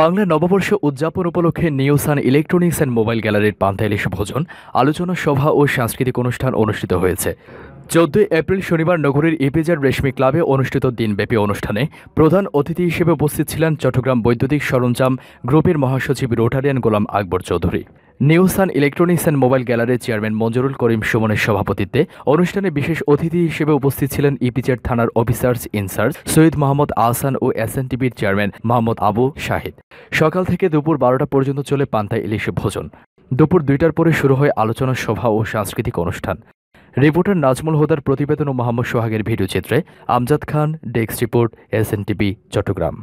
বাংলা নববর্ষ উদযাপন উপলক্ষে নিউসান ইলেকট্রনিক্স অ্যান্ড মোবাইল গ্যালারির পান্তাইলিশ ভোজন আলোচনা সভা ও সাংস্কৃতিক অনুষ্ঠান অনুষ্ঠিত হয়েছে চোদ্দই এপ্রিল শনিবার নগরীর ইপিজার রেশমি ক্লাবে অনুষ্ঠিত দিনব্যাপী অনুষ্ঠানে প্রধান অতিথি হিসেবে উপস্থিত ছিলেন চট্টগ্রাম বৈদ্যুতিক সরঞ্জাম গ্রুপের মহাসচিব রোটারিয়ান গোলাম আকবর চৌধুরী নিউসান ইলেকট্রনিক্স অ্যান্ড মোবাইল গ্যালারির চেয়ারম্যান মঞ্জুরুল করিম সুমনের সভাপতিত্বে অনুষ্ঠানে বিশেষ অতিথি হিসেবে উপস্থিত ছিলেন ইপিজেড থানার অফিসার্স ইনচার্জ সৈয়দ মোহাম্মদ আহসান ও এসএনটিভির চেয়ারম্যান মোহাম্মদ আবু শাহিদ সকাল থেকে দুপুর বারোটা পর্যন্ত চলে পান্তা ইলিশ ভোজন দুপুর দুইটার পরে শুরু হয় আলোচনা সভা ও সাংস্কৃতিক অনুষ্ঠান রিপোর্টার নাজমুল হোদার প্রতিবেদন ও মোহাম্মদ সোহাগের ভিডিওচিত্রে আমজাদ খান ডেস্ক রিপোর্ট এস চট্টগ্রাম